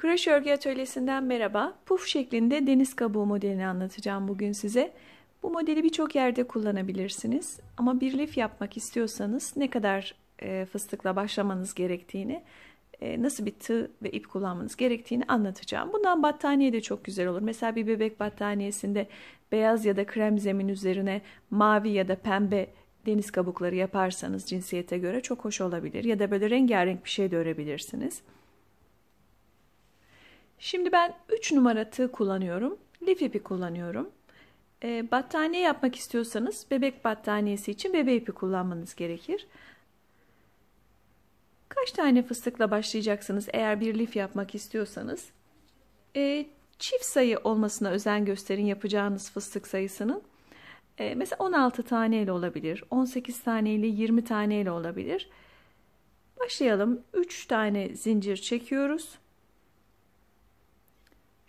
Kureş Örgü Atölyesi'nden merhaba. Puf şeklinde deniz kabuğu modelini anlatacağım bugün size. Bu modeli birçok yerde kullanabilirsiniz ama bir lif yapmak istiyorsanız ne kadar e, fıstıkla başlamanız gerektiğini, e, nasıl bir tığ ve ip kullanmanız gerektiğini anlatacağım. Bundan battaniye de çok güzel olur. Mesela bir bebek battaniyesinde beyaz ya da krem zemin üzerine mavi ya da pembe deniz kabukları yaparsanız cinsiyete göre çok hoş olabilir. Ya da böyle rengarenk bir şey de örebilirsiniz. Şimdi ben 3 numara tığ kullanıyorum. Lif ipi kullanıyorum. E, battaniye yapmak istiyorsanız bebek battaniyesi için bebek ipi kullanmanız gerekir. Kaç tane fıstıkla başlayacaksınız eğer bir lif yapmak istiyorsanız? E, çift sayı olmasına özen gösterin yapacağınız fıstık sayısının. E, mesela 16 taneyle olabilir, 18 taneyle, 20 taneyle olabilir. Başlayalım. 3 tane zincir çekiyoruz.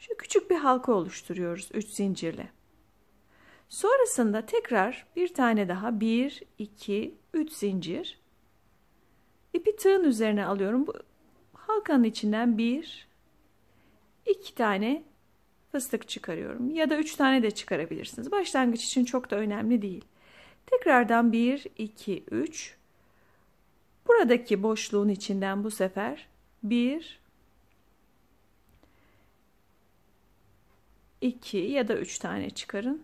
Şu küçük bir halka oluşturuyoruz üç zincirle. Sonrasında tekrar bir tane daha 1, 2, 3 zincir. ipi tığın üzerine alıyorum. Bu halkanın içinden 1, 2 tane fıstık çıkarıyorum. Ya da 3 tane de çıkarabilirsiniz. Başlangıç için çok da önemli değil. Tekrardan 1, 2, 3. Buradaki boşluğun içinden bu sefer 1, 2 ya da 3 tane çıkarın.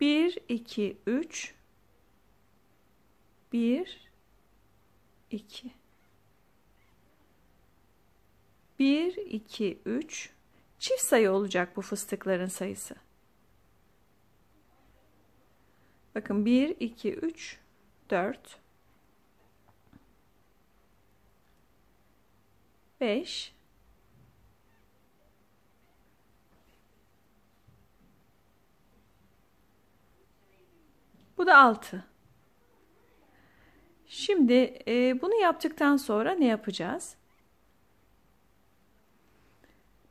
1, 2, 3, 1, 2, 1, 2, 3, çift sayı olacak bu fıstıkların sayısı. Bakın 1, 2, 3, 4, 5, Bu da 6. Şimdi e, bunu yaptıktan sonra ne yapacağız?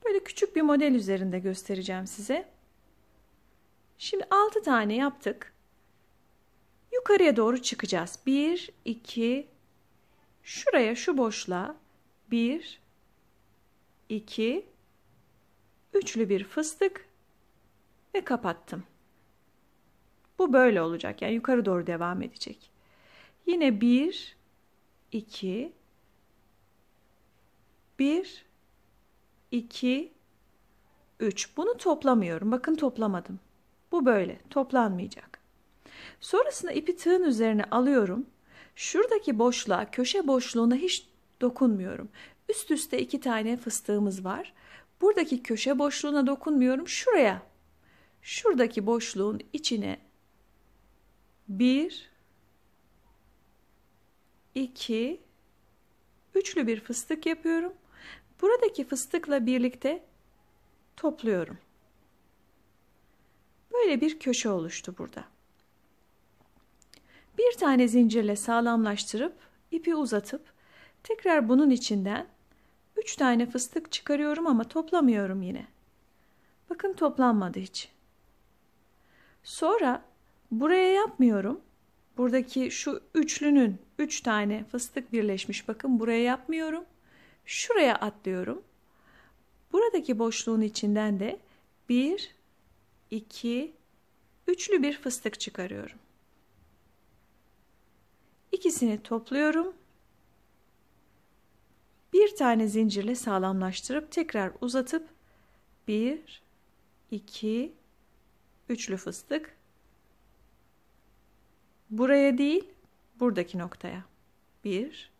Böyle küçük bir model üzerinde göstereceğim size. Şimdi 6 tane yaptık. Yukarıya doğru çıkacağız. 1, 2, şuraya şu boşluğa 1, 2, üçlü bir fıstık ve kapattım. Bu böyle olacak. Yani yukarı doğru devam edecek. Yine 1, 2, 1, 2, 3. Bunu toplamıyorum. Bakın toplamadım. Bu böyle. Toplanmayacak. Sonrasında ipi tığın üzerine alıyorum. Şuradaki boşluğa, köşe boşluğuna hiç dokunmuyorum. Üst üste iki tane fıstığımız var. Buradaki köşe boşluğuna dokunmuyorum. Şuraya, şuradaki boşluğun içine 1 2 üçlü bir fıstık yapıyorum. Buradaki fıstıkla birlikte topluyorum. Böyle bir köşe oluştu burada. Bir tane zincirle sağlamlaştırıp ipi uzatıp tekrar bunun içinden 3 tane fıstık çıkarıyorum ama toplamıyorum yine. Bakın toplanmadı hiç. Sonra Buraya yapmıyorum. Buradaki şu üçlünün üç tane fıstık birleşmiş. Bakın buraya yapmıyorum. Şuraya atlıyorum. Buradaki boşluğun içinden de bir, iki, üçlü bir fıstık çıkarıyorum. İkisini topluyorum. Bir tane zincirle sağlamlaştırıp tekrar uzatıp bir, iki, üçlü fıstık Buraya değil, buradaki noktaya. Bir,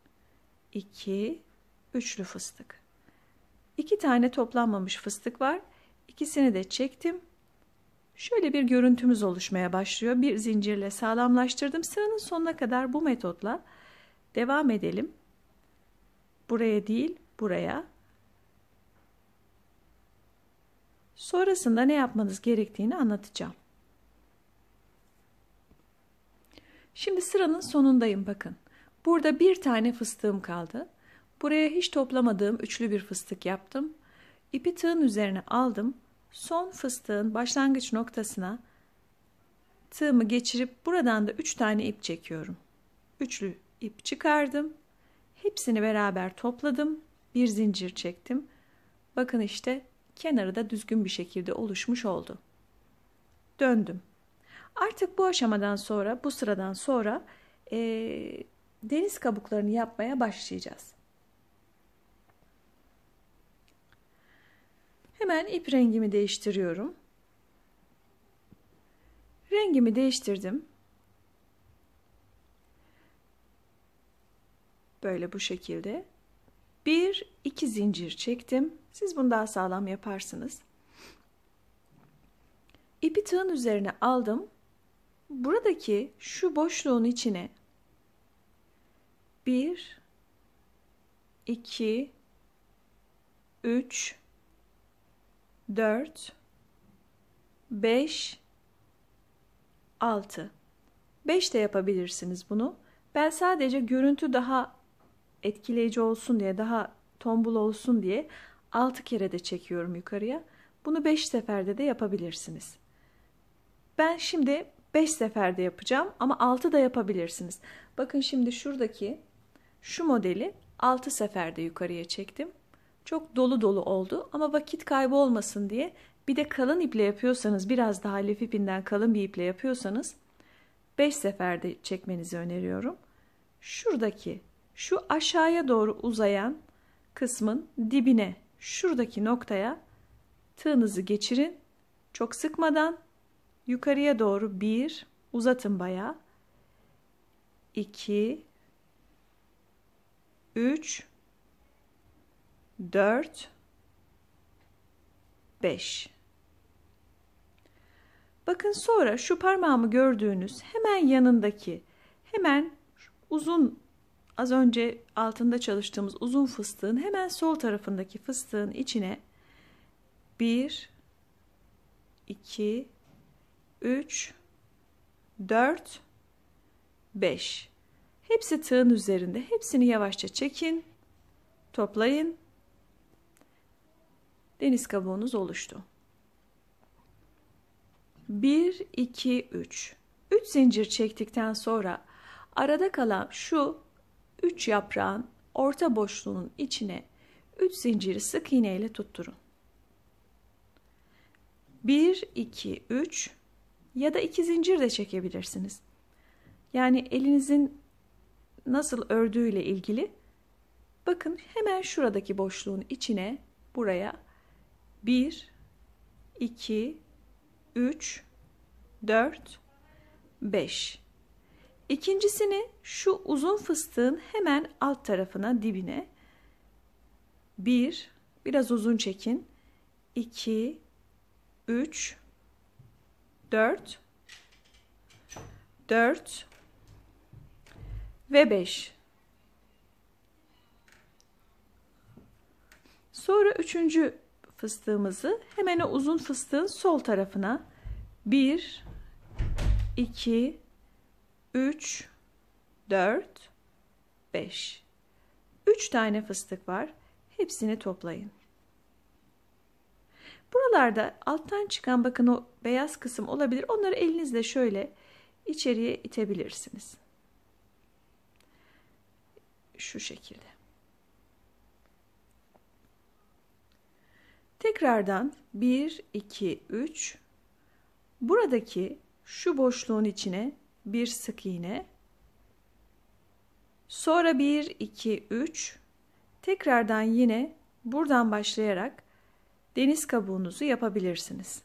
iki, üçlü fıstık. İki tane toplanmamış fıstık var. İkisini de çektim. Şöyle bir görüntümüz oluşmaya başlıyor. Bir zincirle sağlamlaştırdım. Sıranın sonuna kadar bu metotla devam edelim. Buraya değil, buraya. Sonrasında ne yapmanız gerektiğini anlatacağım. Şimdi sıranın sonundayım bakın. Burada bir tane fıstığım kaldı. Buraya hiç toplamadığım üçlü bir fıstık yaptım. İpi tığın üzerine aldım. Son fıstığın başlangıç noktasına tığımı geçirip buradan da üç tane ip çekiyorum. Üçlü ip çıkardım. Hepsini beraber topladım. Bir zincir çektim. Bakın işte kenarı da düzgün bir şekilde oluşmuş oldu. Döndüm. Artık bu aşamadan sonra, bu sıradan sonra e, deniz kabuklarını yapmaya başlayacağız. Hemen ip rengimi değiştiriyorum. Rengimi değiştirdim. Böyle bu şekilde. Bir, iki zincir çektim. Siz bunu daha sağlam yaparsınız. İpi tığın üzerine aldım buradaki şu boşluğun içine bir iki üç dört beş altı beş de yapabilirsiniz bunu. Ben sadece görüntü daha etkileyici olsun diye, daha tombul olsun diye altı kere de çekiyorum yukarıya. Bunu beş seferde de yapabilirsiniz. Ben şimdi 5 seferde yapacağım ama 6 da yapabilirsiniz. Bakın şimdi şuradaki şu modeli 6 seferde yukarıya çektim. Çok dolu dolu oldu ama vakit kaybı olmasın diye bir de kalın iple yapıyorsanız biraz daha lif ipinden kalın bir iple yapıyorsanız 5 seferde çekmenizi öneriyorum. Şuradaki şu aşağıya doğru uzayan kısmın dibine şuradaki noktaya tığınızı geçirin. Çok sıkmadan Yukarıya doğru 1 uzatın baya. 2 3 4 5 Bakın sonra şu parmağımı gördüğünüz hemen yanındaki hemen uzun az önce altında çalıştığımız uzun fıstığın hemen sol tarafındaki fıstığın içine 1 2 3, 4, 5. Hepsi tığın üzerinde. Hepsini yavaşça çekin, toplayın. Deniz kabuğunuz oluştu. 1, 2, 3. 3 zincir çektikten sonra arada kalan şu 3 yaprağın orta boşluğunun içine 3 zinciri sık iğneyle tutturun. 1, 2, 3, ya da iki zincir de çekebilirsiniz. Yani elinizin nasıl ördüğüyle ilgili bakın hemen şuradaki boşluğun içine buraya 1 2 3 4 5 İkincisini şu uzun fıstığın hemen alt tarafına dibine 1 biraz uzun çekin 2 3 4 4 ve 5. Sonra üçüncü fıstığımızı hemen o uzun fıstığın sol tarafına 1 2 3 4 5 3 tane fıstık var. Hepsini toplayın. Buralarda alttan çıkan bakın o beyaz kısım olabilir. Onları elinizle şöyle içeriye itebilirsiniz. Şu şekilde. Tekrardan 1, 2, 3. Buradaki şu boşluğun içine bir sık iğne. Sonra 1, 2, 3. Tekrardan yine buradan başlayarak deniz kabuğunuzu yapabilirsiniz.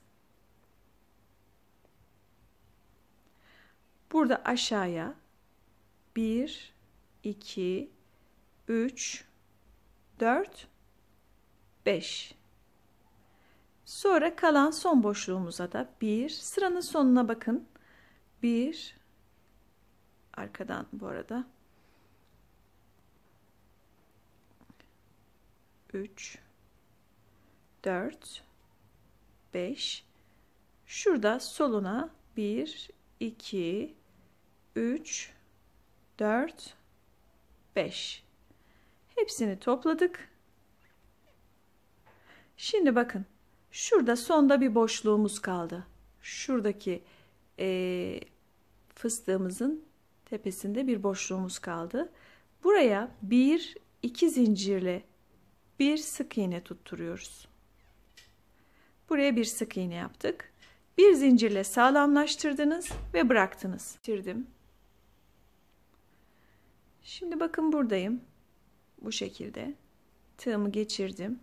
Burada aşağıya 1, 2, 3, 4, 5. Sonra kalan son boşluğumuza da 1, sıranın sonuna bakın. 1, arkadan bu arada. 3, 4, 5. Şurada soluna 1, 2, 3, 4, 5. Hepsini topladık. Şimdi bakın. Şurada sonda bir boşluğumuz kaldı. Şuradaki e, fıstığımızın tepesinde bir boşluğumuz kaldı. Buraya bir iki zincirle bir sık iğne tutturuyoruz. Buraya bir sık iğne yaptık. Bir zincirle sağlamlaştırdınız ve bıraktınız. Bitirdim. Şimdi bakın buradayım. Bu şekilde. Tığımı geçirdim.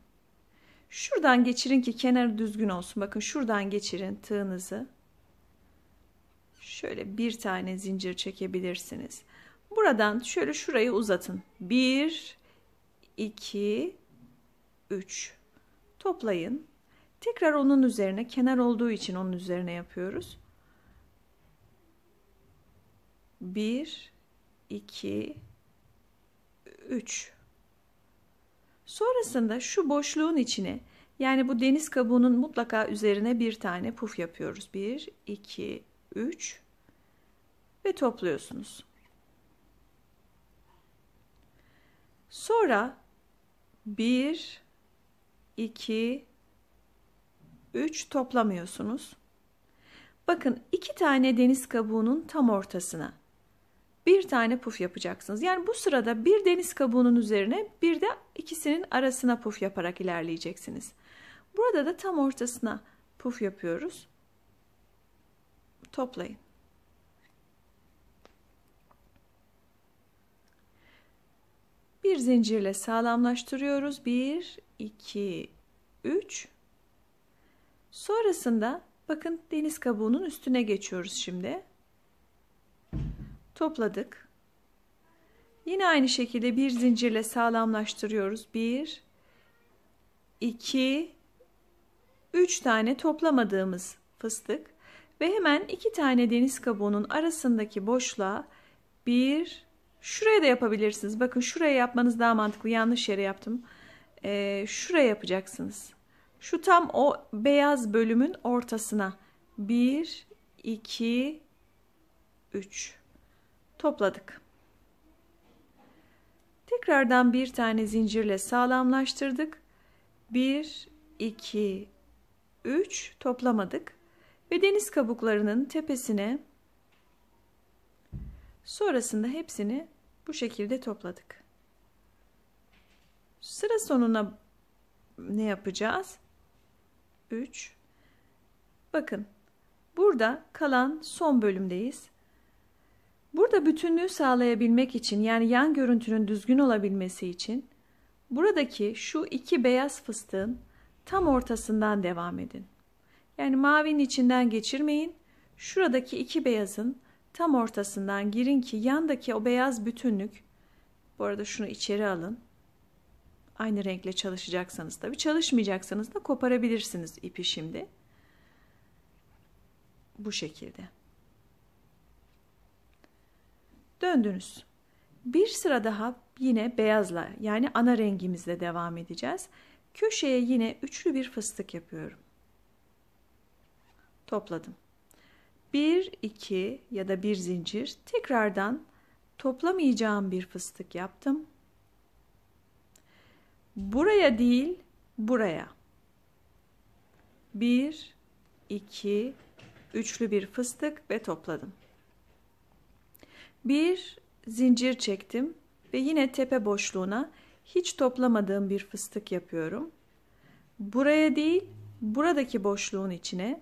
Şuradan geçirin ki kenarı düzgün olsun. Bakın şuradan geçirin tığınızı. Şöyle bir tane zincir çekebilirsiniz. Buradan şöyle şurayı uzatın. Bir, iki, üç. Toplayın. Tekrar onun üzerine kenar olduğu için onun üzerine yapıyoruz. Bir, iki, üç. Sonrasında şu boşluğun içine yani bu deniz kabuğunun mutlaka üzerine bir tane puf yapıyoruz. Bir, iki, üç ve topluyorsunuz. Sonra 1 2 3 toplamıyorsunuz. Bakın iki tane deniz kabuğunun tam ortasına bir tane puf yapacaksınız. Yani bu sırada bir deniz kabuğunun üzerine bir de ikisinin arasına puf yaparak ilerleyeceksiniz. Burada da tam ortasına puf yapıyoruz. Toplayın. Bir zincirle sağlamlaştırıyoruz. 1, 2, 3 Sonrasında bakın deniz kabuğunun üstüne geçiyoruz şimdi. Topladık. Yine aynı şekilde bir zincirle sağlamlaştırıyoruz. Bir, iki, üç tane toplamadığımız fıstık ve hemen iki tane deniz kabuğunun arasındaki boşluğa bir şuraya da yapabilirsiniz. Bakın şuraya yapmanız daha mantıklı. Yanlış yere yaptım. Ee, şuraya yapacaksınız. Şu tam o beyaz bölümün ortasına. 1, 2, 3. Topladık. Tekrardan bir tane zincirle sağlamlaştırdık. 1, 2, 3 toplamadık. Ve deniz kabuklarının tepesine sonrasında hepsini bu şekilde topladık. Sıra sonuna ne yapacağız? 3. Bakın burada kalan son bölümdeyiz. Burada bütünlüğü sağlayabilmek için yani yan görüntünün düzgün olabilmesi için buradaki şu iki beyaz fıstığın tam ortasından devam edin. Yani mavinin içinden geçirmeyin. Şuradaki iki beyazın tam ortasından girin ki yandaki o beyaz bütünlük bu arada şunu içeri alın. Aynı renkle çalışacaksanız tabii çalışmayacaksanız da koparabilirsiniz ipi şimdi. Bu şekilde. Döndünüz. Bir sıra daha yine beyazla yani ana rengimizle devam edeceğiz. Köşeye yine üçlü bir fıstık yapıyorum. Topladım. 1, 2 ya da bir zincir tekrardan toplamayacağım bir fıstık yaptım. Buraya değil, buraya. Bir, iki, üçlü bir fıstık ve topladım. Bir zincir çektim ve yine tepe boşluğuna hiç toplamadığım bir fıstık yapıyorum. Buraya değil, buradaki boşluğun içine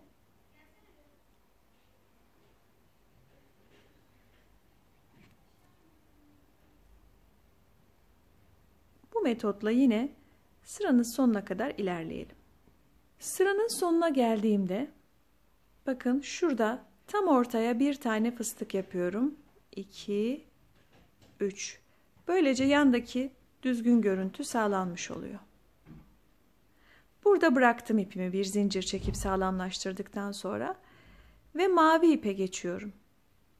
metotla yine sıranın sonuna kadar ilerleyelim. Sıranın sonuna geldiğimde bakın şurada tam ortaya bir tane fıstık yapıyorum. 2 3 Böylece yandaki düzgün görüntü sağlanmış oluyor. Burada bıraktım ipimi bir zincir çekip sağlamlaştırdıktan sonra ve mavi ipe geçiyorum.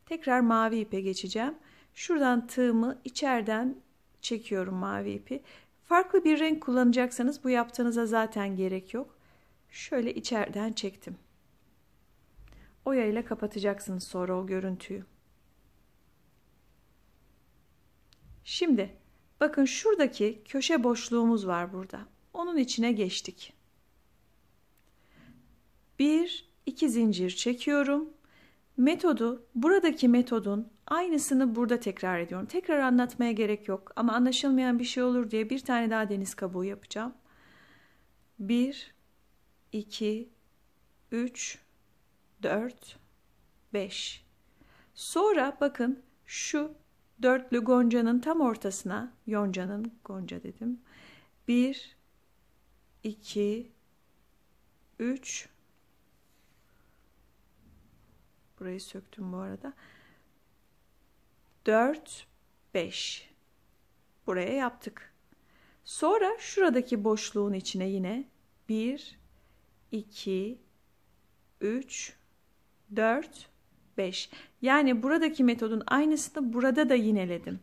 Tekrar mavi ipe geçeceğim. Şuradan tığımı içeriden çekiyorum mavi ipi. Farklı bir renk kullanacaksanız bu yaptığınıza zaten gerek yok. Şöyle içeriden çektim. Oya ile kapatacaksınız sonra o görüntüyü. Şimdi bakın şuradaki köşe boşluğumuz var burada. Onun içine geçtik. Bir, iki zincir çekiyorum. Metodu, buradaki metodun aynısını burada tekrar ediyorum. Tekrar anlatmaya gerek yok ama anlaşılmayan bir şey olur diye bir tane daha deniz kabuğu yapacağım. 1, 2, 3, 4, 5. Sonra bakın şu dörtlü goncanın tam ortasına, yoncanın gonca dedim. 1, 2, 3, Burayı söktüm bu arada. 4, 5. Buraya yaptık. Sonra şuradaki boşluğun içine yine 1, 2, 3, 4, 5. Yani buradaki metodun aynısını burada da yineledim.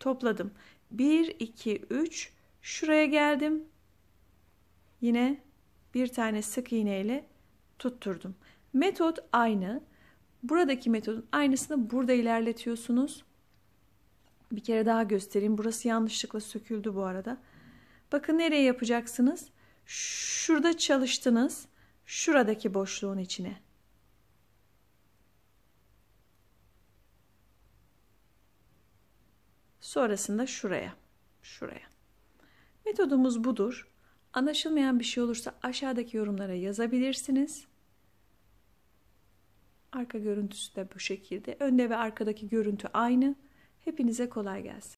Topladım. 1, 2, 3. Şuraya geldim. Yine bir tane sık iğneyle tutturdum. Metot aynı. Buradaki metodun aynısını burada ilerletiyorsunuz. Bir kere daha göstereyim. Burası yanlışlıkla söküldü bu arada. Bakın nereye yapacaksınız? Şurada çalıştınız. Şuradaki boşluğun içine. Sonrasında şuraya. Şuraya. Metodumuz budur. Anlaşılmayan bir şey olursa aşağıdaki yorumlara yazabilirsiniz. Arka görüntüsü de bu şekilde. Önde ve arkadaki görüntü aynı. Hepinize kolay gelsin.